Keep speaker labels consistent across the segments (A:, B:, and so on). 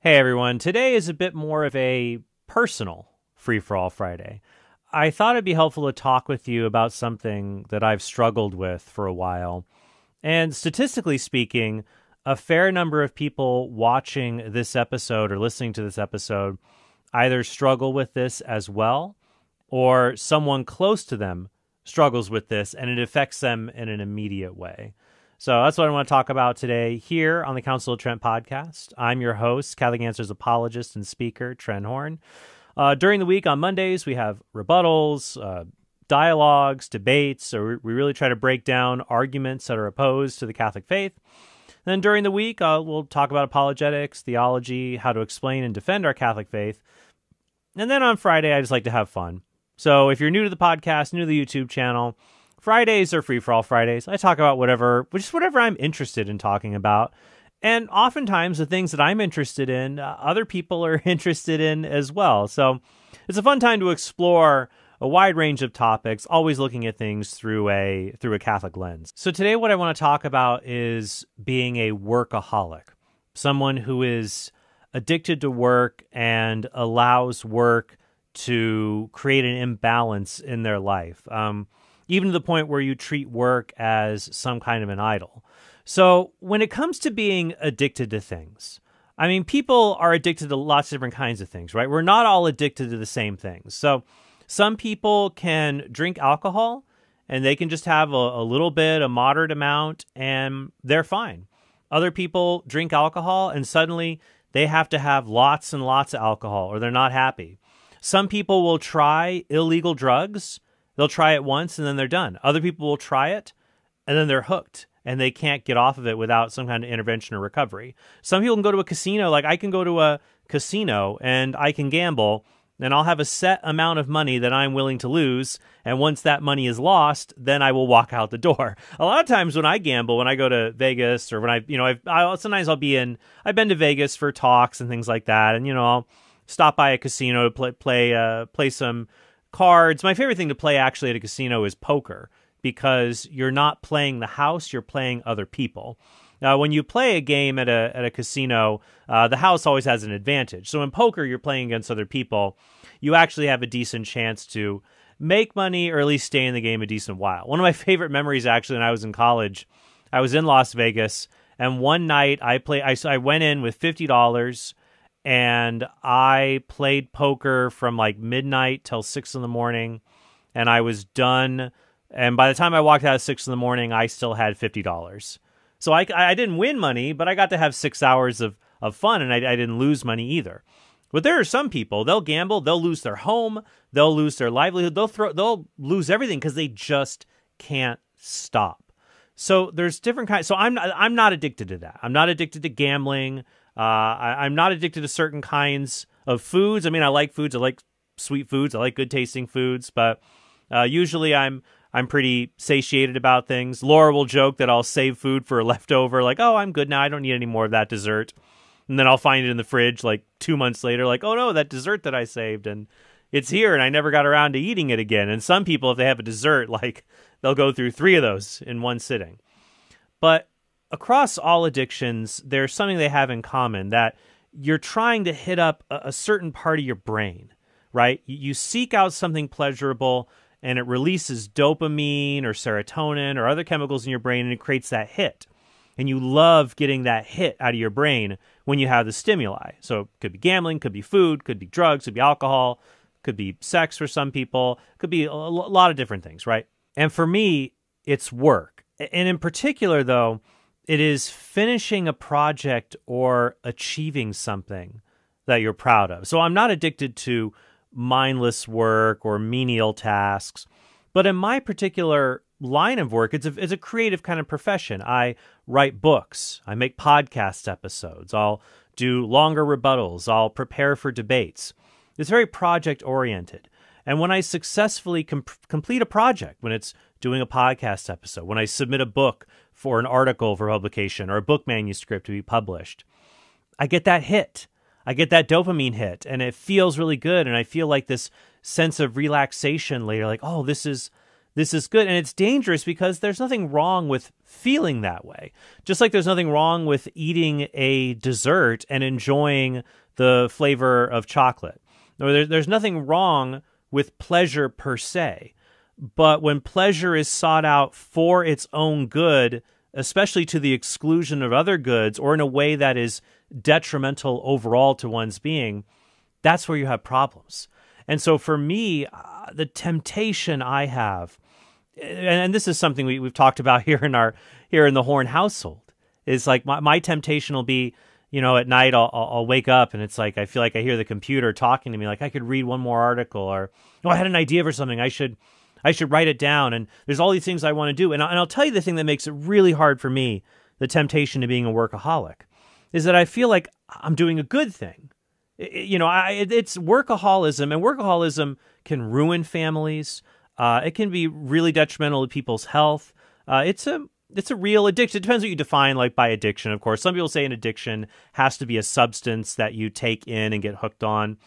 A: Hey everyone, today is a bit more of a personal Free for All Friday. I thought it'd be helpful to talk with you about something that I've struggled with for a while. And statistically speaking, a fair number of people watching this episode or listening to this episode either struggle with this as well, or someone close to them struggles with this and it affects them in an immediate way. So that's what I want to talk about today here on the Council of Trent podcast. I'm your host, Catholic Answers apologist and speaker, Trent Horn. Uh, during the week on Mondays, we have rebuttals, uh, dialogues, debates. So we really try to break down arguments that are opposed to the Catholic faith. then during the week, uh, we'll talk about apologetics, theology, how to explain and defend our Catholic faith. And then on Friday, I just like to have fun. So if you're new to the podcast, new to the YouTube channel, Fridays are free for all Fridays. I talk about whatever, just whatever I'm interested in talking about. And oftentimes, the things that I'm interested in, uh, other people are interested in as well. So it's a fun time to explore a wide range of topics, always looking at things through a through a Catholic lens. So today, what I want to talk about is being a workaholic, someone who is addicted to work and allows work to create an imbalance in their life. Um, even to the point where you treat work as some kind of an idol. So, when it comes to being addicted to things, I mean, people are addicted to lots of different kinds of things, right? We're not all addicted to the same things. So, some people can drink alcohol and they can just have a, a little bit, a moderate amount, and they're fine. Other people drink alcohol and suddenly they have to have lots and lots of alcohol or they're not happy. Some people will try illegal drugs They'll try it once and then they're done. Other people will try it and then they're hooked and they can't get off of it without some kind of intervention or recovery. Some people can go to a casino, like I can go to a casino and I can gamble and I'll have a set amount of money that I'm willing to lose. And once that money is lost, then I will walk out the door. A lot of times when I gamble, when I go to Vegas or when I, you know, I've, I'll, sometimes I'll be in, I've been to Vegas for talks and things like that. And, you know, I'll stop by a casino to play, play, uh, play some cards. My favorite thing to play actually at a casino is poker because you're not playing the house, you're playing other people. Now, when you play a game at a at a casino, uh, the house always has an advantage. So in poker, you're playing against other people. You actually have a decent chance to make money or at least stay in the game a decent while. One of my favorite memories actually when I was in college, I was in Las Vegas and one night I play I, I went in with fifty dollars and I played poker from like midnight till six in the morning, and I was done. And by the time I walked out at six in the morning, I still had fifty dollars. So I, I didn't win money, but I got to have six hours of of fun, and I, I didn't lose money either. But there are some people they'll gamble, they'll lose their home, they'll lose their livelihood, they'll throw, they'll lose everything because they just can't stop. So there's different kinds. So I'm not, I'm not addicted to that. I'm not addicted to gambling. Uh, I, am not addicted to certain kinds of foods. I mean, I like foods. I like sweet foods. I like good tasting foods, but uh, usually I'm I'm pretty satiated about things. Laura will joke that I'll save food for a leftover, like, oh, I'm good now. I don't need any more of that dessert. And then I'll find it in the fridge like two months later, like, oh no, that dessert that I saved and it's here and I never got around to eating it again. And some people, if they have a dessert, like they'll go through three of those in one sitting. But across all addictions, there's something they have in common that you're trying to hit up a, a certain part of your brain, right? You, you seek out something pleasurable and it releases dopamine or serotonin or other chemicals in your brain and it creates that hit. And you love getting that hit out of your brain when you have the stimuli. So it could be gambling, could be food, could be drugs, could be alcohol, could be sex for some people, could be a lot of different things, right? And for me, it's work. And in particular, though, it is finishing a project or achieving something that you're proud of. So I'm not addicted to mindless work or menial tasks, but in my particular line of work, it's a, it's a creative kind of profession. I write books, I make podcast episodes, I'll do longer rebuttals, I'll prepare for debates. It's very project oriented. And when I successfully com- complete a project, when it's doing a podcast episode, when I submit a book for an article for publication or a book manuscript to be published, I get that hit. I get that dopamine hit and it feels really good. And I feel like this sense of relaxation later, like, oh, this is this is good. And it's dangerous because there's nothing wrong with feeling that way. Just like there's nothing wrong with eating a dessert and enjoying the flavor of chocolate. Or there's nothing wrong with pleasure per se. But when pleasure is sought out for its own good, especially to the exclusion of other goods or in a way that is detrimental overall to one's being, that's where you have problems. And so for me, uh, the temptation I have, and, and this is something we, have talked about here in our here in the Horn household, is like my, my temptation will be, you know, at night I'll, I'll wake up and it's like I feel like I hear the computer talking to me, like I could read one more article or, oh, I had an idea for something I should – I should write it down. And there's all these things I want to do. And, I, and I'll tell you the thing that makes it really hard for me, the temptation to being a workaholic, is that I feel like I'm doing a good thing. It, you know, I, it's workaholism, and workaholism can ruin families. Uh, it can be really detrimental to people's health. Uh, it's a it's a real addiction. It depends what you define like by addiction, of course. Some people say an addiction has to be a substance that you take in and get hooked on.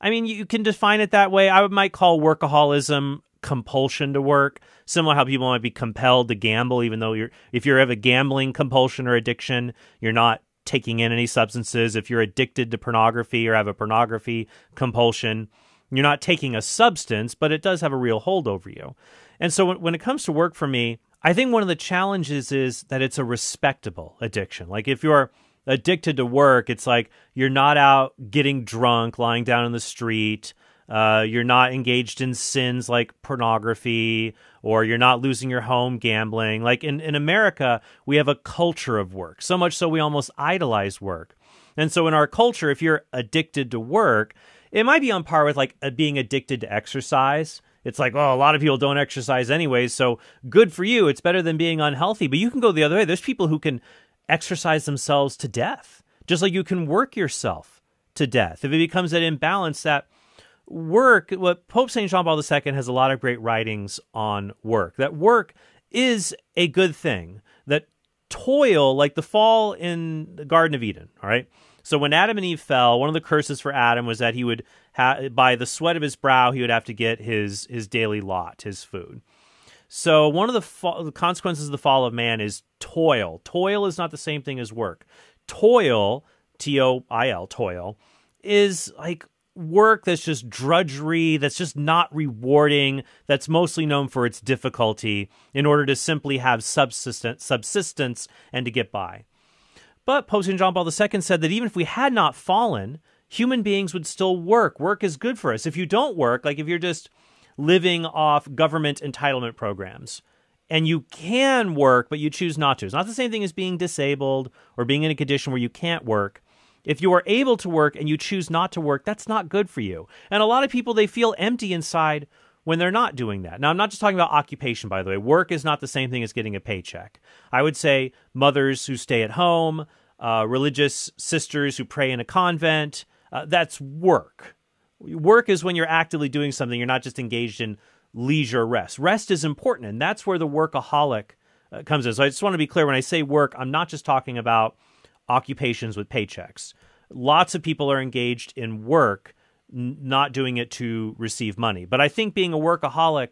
A: I mean, you can define it that way. I might call workaholism compulsion to work, similar how people might be compelled to gamble, even though you're if you have a gambling compulsion or addiction, you're not taking in any substances. If you're addicted to pornography or have a pornography compulsion, you're not taking a substance, but it does have a real hold over you. And so when, when it comes to work for me, I think one of the challenges is that it's a respectable addiction. Like if you're addicted to work, it's like you're not out getting drunk, lying down in the street, uh, you're not engaged in sins like pornography, or you're not losing your home gambling. Like in, in America, we have a culture of work, so much so we almost idolize work. And so in our culture, if you're addicted to work, it might be on par with like uh, being addicted to exercise. It's like, oh, a lot of people don't exercise anyways, so good for you. It's better than being unhealthy. But you can go the other way. There's people who can exercise themselves to death, just like you can work yourself to death. If it becomes an imbalance that work, what Pope St. John Paul II has a lot of great writings on work, that work is a good thing, that toil, like the fall in the Garden of Eden, all right? So when Adam and Eve fell, one of the curses for Adam was that he would, ha- by the sweat of his brow, he would have to get his his daily lot, his food. So one of the, the consequences of the fall of man is toil. Toil is not the same thing as work. Toil, T O I L, toil, is like work that's just drudgery, that's just not rewarding, that's mostly known for its difficulty in order to simply have subsistence, subsistence and to get by. But Pope St. John Paul II said that even if we had not fallen, human beings would still work. Work is good for us. If you don't work, like if you're just living off government entitlement programs, and you can work, but you choose not to. It's not the same thing as being disabled or being in a condition where you can't work, if you are able to work and you choose not to work, that's not good for you. And a lot of people, they feel empty inside when they're not doing that. Now, I'm not just talking about occupation, by the way. Work is not the same thing as getting a paycheck. I would say mothers who stay at home, uh, religious sisters who pray in a convent, uh, that's work. Work is when you're actively doing something, you're not just engaged in leisure rest. Rest is important, and that's where the workaholic uh, comes in. So I just want to be clear when I say work, I'm not just talking about occupations with paychecks. Lots of people are engaged in work, n- not doing it to receive money. But I think being a workaholic,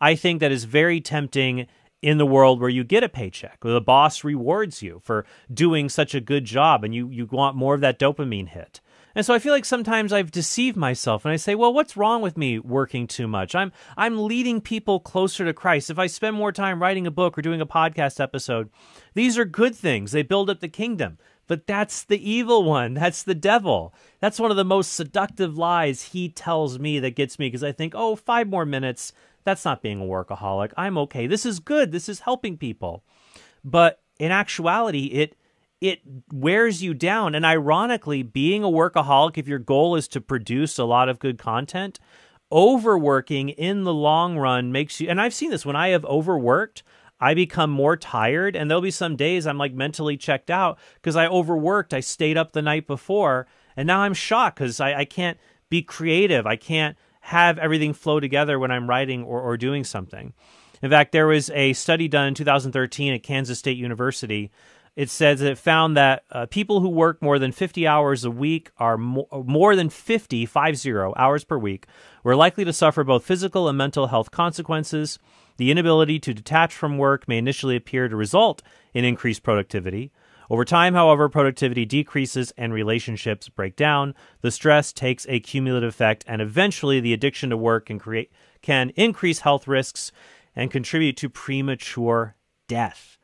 A: I think that is very tempting in the world where you get a paycheck, where the boss rewards you for doing such a good job and you, you want more of that dopamine hit. And so I feel like sometimes I've deceived myself and I say, well, what's wrong with me working too much? I'm I'm leading people closer to Christ. If I spend more time writing a book or doing a podcast episode, these are good things. They build up the kingdom. But that's the evil one. That's the devil. That's one of the most seductive lies he tells me that gets me because I think, oh, five more minutes. That's not being a workaholic. I'm okay. This is good. This is helping people. But in actuality, it it wears you down. And ironically, being a workaholic, if your goal is to produce a lot of good content, overworking in the long run makes you. And I've seen this when I have overworked. I become more tired, and there'll be some days I'm like mentally checked out because I overworked. I stayed up the night before, and now I'm shocked because I, I can't be creative. I can't have everything flow together when I'm writing or, or doing something. In fact, there was a study done in 2013 at Kansas State University it says it found that uh, people who work more than 50 hours a week are mo- uh, more than 50, five zero hours per week were likely to suffer both physical and mental health consequences. The inability to detach from work may initially appear to result in increased productivity. Over time, however, productivity decreases and relationships break down. The stress takes a cumulative effect, and eventually, the addiction to work can create can increase health risks and contribute to premature death.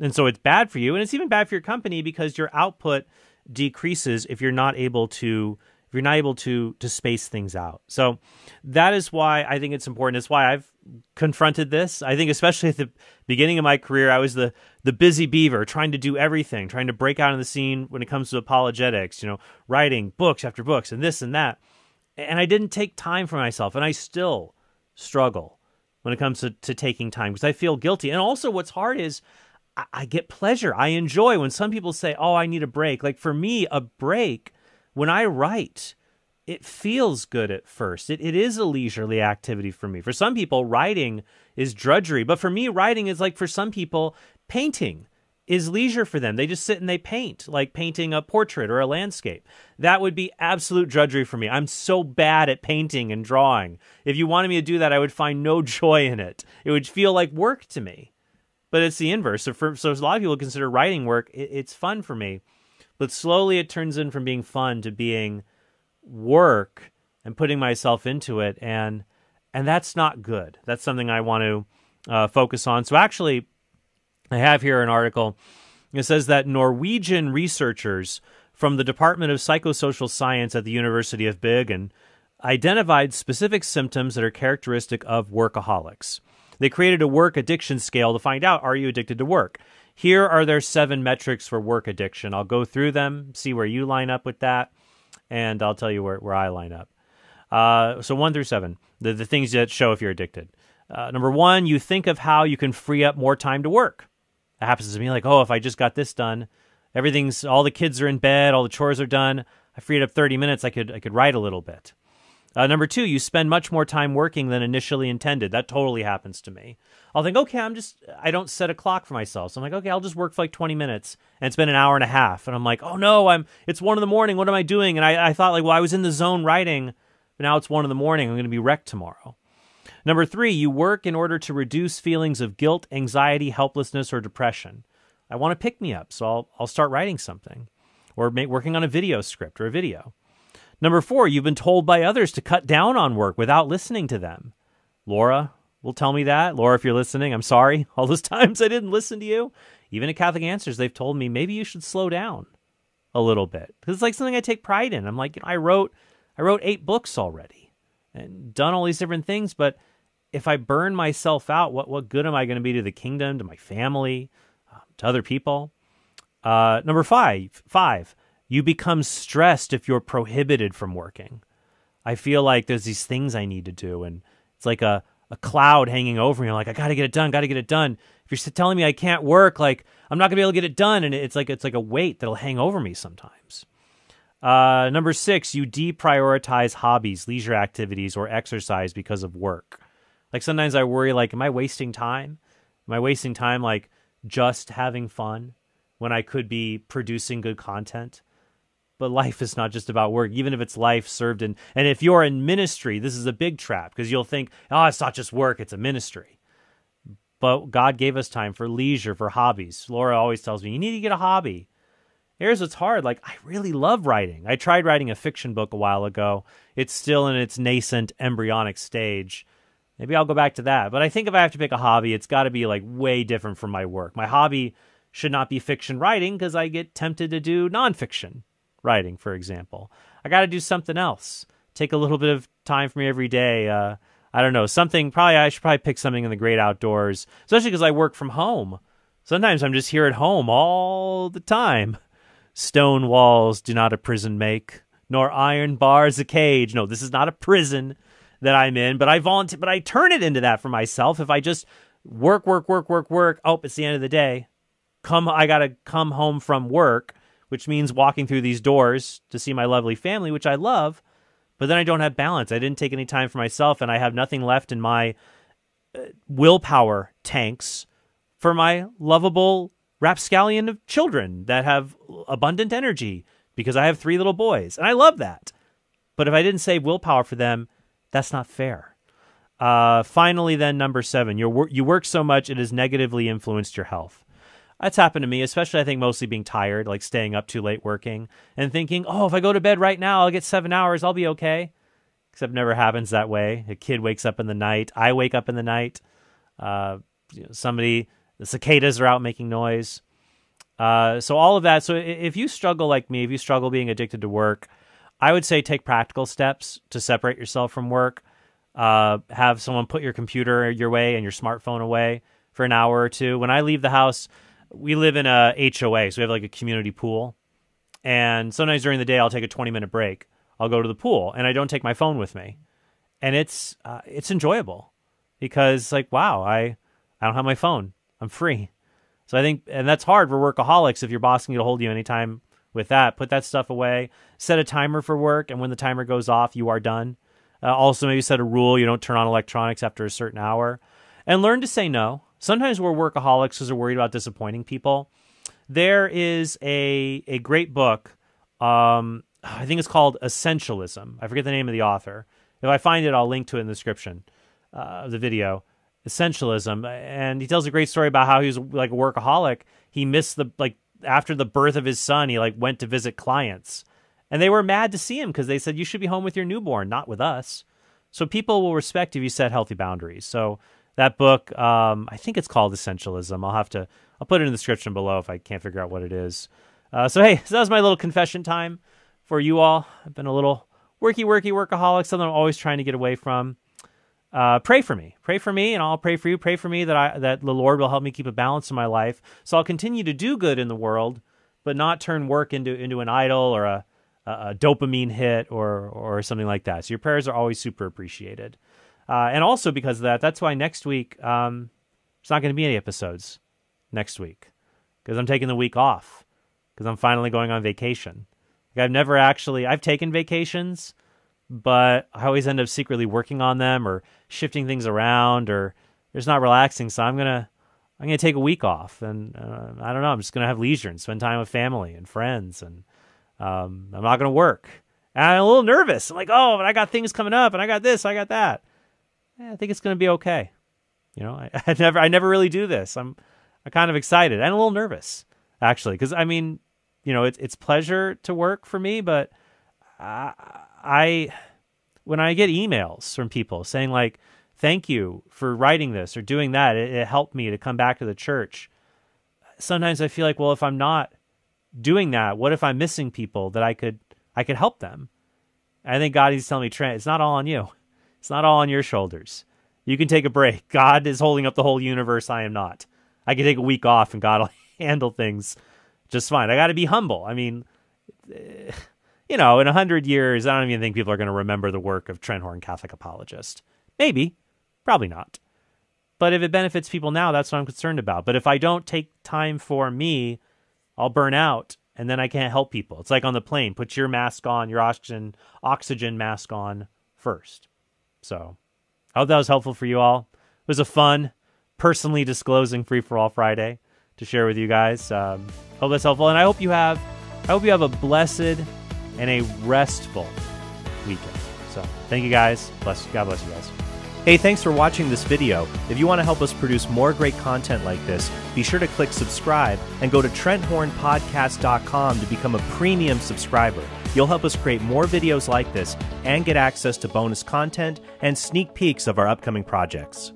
A: And so it's bad for you. And it's even bad for your company because your output decreases if you're not able to if you're not able to to space things out. So that is why I think it's important. It's why I've confronted this. I think especially at the beginning of my career, I was the the busy beaver trying to do everything, trying to break out on the scene when it comes to apologetics, you know, writing books after books and this and that. And I didn't take time for myself and I still struggle when it comes to, to taking time because I feel guilty. And also what's hard is I, get pleasure. I enjoy when some people say, "Oh, I need a break." Like for me, a break when I write, it feels good at first. It, it is a leisurely activity for me. For some people, writing is drudgery. But for me, writing is like for some people, painting is leisure for them. They just sit and they paint, like painting a portrait or a landscape. That would be absolute drudgery for me. I'm so bad at painting and drawing. If you wanted me to do that, I would find no joy in it. It would feel like work to me but it's the inverse. So, for, so a lot of people consider writing work. It, it's fun for me, but slowly it turns in from being fun to being work and putting myself into it, and and that's not good. That's something I want to uh, focus on. So actually, I have here an article. It says that Norwegian researchers from the Department of Psychosocial Science at the University of Bergen identified specific symptoms that are characteristic of workaholics. They created a work addiction scale to find out are you addicted to work? Here are their seven metrics for work addiction. I'll go through them, see where you line up with that, and I'll tell you where, where I line up. Uh, so, one through seven, the, the things that show if you're addicted. Uh, number one, you think of how you can free up more time to work. It happens to me like, oh, if I just got this done, everything's all the kids are in bed, all the chores are done. I freed up 30 minutes. I could I could write a little bit. Uh, number two, you spend much more time working than initially intended. That totally happens to me. I'll think, okay, I'm just, I don't set a clock for myself. So I'm like, okay, I'll just work for like 20 minutes. And it's been an hour and a half. And I'm like, oh no, I'm, it's one in the morning. What am I doing? And I, I thought, like, well, I was in the zone writing, but now it's one in the morning. I'm going to be wrecked tomorrow. Number three, you work in order to reduce feelings of guilt, anxiety, helplessness, or depression. I want to pick me up, so I'll, I'll start writing something or make, working on a video script or a video. Number four, you've been told by others to cut down on work without listening to them. Laura will tell me that. Laura, if you're listening, I'm sorry. All those times I didn't listen to you. Even at Catholic Answers, they've told me maybe you should slow down a little bit. Because it's like something I take pride in. I'm like, you know, I wrote I wrote eight books already and done all these different things, but if I burn myself out, what what good am I going to be to the kingdom, to my family, uh, to other people? Uh, number five, five. You become stressed if you're prohibited from working. I feel like there's these things I need to do, and it's like a, a cloud hanging over me. I'm like, I gotta get it done, gotta get it done. If you're telling me I can't work, like I'm not gonna be able to get it done, and it's like it's like a weight that'll hang over me sometimes. Uh, number six, you deprioritize hobbies, leisure activities, or exercise because of work. Like sometimes I worry, like, am I wasting time? Am I wasting time like just having fun when I could be producing good content? but life is not just about work even if it's life served in and if you're in ministry this is a big trap because you'll think oh it's not just work it's a ministry but god gave us time for leisure for hobbies laura always tells me you need to get a hobby here's what's hard like i really love writing i tried writing a fiction book a while ago it's still in its nascent embryonic stage maybe i'll go back to that but i think if i have to pick a hobby it's got to be like way different from my work my hobby should not be fiction writing because i get tempted to do nonfiction writing, for example. I got to do something else. Take a little bit of time for me every day. Uh, I don't know something. Probably I should probably pick something in the great outdoors, especially because I work from home. Sometimes I'm just here at home all the time. Stone walls do not a prison make, nor iron bars a cage. No, this is not a prison that I'm in. But I volunteer, but I turn it into that for myself if I just work, work, work, work, work. Oh, it's the end of the day. Come, I gotta come home from work which means walking through these doors to see my lovely family, which I love, but then I don't have balance. I didn't take any time for myself, and I have nothing left in my uh, willpower tanks for my lovable rapscallion of children that have abundant energy because I have three little boys, and I love that. But if I didn't save willpower for them, that's not fair. Uh, finally, then number seven, you work so much it has negatively influenced your health. That's happened to me, especially I think mostly being tired, like staying up too late working and thinking, oh, if I go to bed right now, I'll get seven hours, I'll be okay. Except never happens that way. A kid wakes up in the night. I wake up in the night. Uh, you know, somebody, the cicadas are out making noise. Uh, so all of that. So if you struggle like me, if you struggle being addicted to work, I would say take practical steps to separate yourself from work. Uh, have someone put your computer your way and your smartphone away for an hour or two. When I leave the house, we live in a HOA, so we have like a community pool. And sometimes during the day, I'll take a 20 minute break. I'll go to the pool, and I don't take my phone with me. And it's uh, it's enjoyable because like wow, I I don't have my phone. I'm free. So I think, and that's hard for workaholics. If your boss can get a hold of you anytime with that, put that stuff away. Set a timer for work, and when the timer goes off, you are done. Uh, also, maybe set a rule you don't turn on electronics after a certain hour, and learn to say no sometimes we're workaholics because we're worried about disappointing people. There is a a great book. Um, I think it's called Essentialism. I forget the name of the author. If I find it, I'll link to it in the description uh, of the video. Essentialism, and he tells a great story about how he was like a workaholic. He missed the like after the birth of his son. He like went to visit clients, and they were mad to see him because they said you should be home with your newborn, not with us. So people will respect if you set healthy boundaries. So that book, um, I think it's called Essentialism. I'll have to I'll put it in the description below if I can't figure out what it is. Uh, so hey, so that was my little confession time for you all. I've been a little worky, worky, workaholic. Something I'm always trying to get away from. Uh, pray for me, pray for me, and I'll pray for you. Pray for me that I that the Lord will help me keep a balance in my life, so I'll continue to do good in the world, but not turn work into into an idol or a, a, a dopamine hit or or something like that. So your prayers are always super appreciated. Uh, and also because of that, that's why next week um, it's not going to be any episodes next week because I'm taking the week off because I'm finally going on vacation. Like I've never actually I've taken vacations, but I always end up secretly working on them or shifting things around or it's not relaxing. So I'm gonna I'm gonna take a week off and uh, I don't know. I'm just gonna have leisure and spend time with family and friends and um, I'm not gonna work. And I'm a little nervous. I'm like, oh, but I got things coming up and I got this, I got that eh, I think it's going to be okay. You know, I, I, never I never really do this. I'm I'm kind of excited and a little nervous actually because I mean, you know, it's it's pleasure to work for me, but I, I when I get emails from people saying like, "Thank you for writing this or doing that. It, it helped me to come back to the church." Sometimes I feel like, well, if I'm not doing that, what if I'm missing people that I could I could help them? I think God is telling me, Trent, it's not all on you. It's not all on your shoulders. You can take a break. God is holding up the whole universe. I am not. I can take a week off and God will handle things just fine. I got to be humble. I mean, you know, in 100 years, I don't even think people are going to remember the work of Trenhorn Catholic Apologist. Maybe, probably not. But if it benefits people now, that's what I'm concerned about. But if I don't take time for me, I'll burn out and then I can't help people. It's like on the plane, put your mask on, your oxygen oxygen mask on first. So I hope that was helpful for you all. It was a fun, personally disclosing free for all Friday to share with you guys. Um, hope that's helpful, and I hope you have, I hope you have a blessed and a restful weekend. So thank you guys. Bless. God bless you guys. Hey, thanks for watching this video. If you want to help us produce more great content like this, be sure to click subscribe and go to TrentHornPodcast.com to become a premium subscriber. You'll help us create more videos like this and get access to bonus content and sneak peeks of our upcoming projects.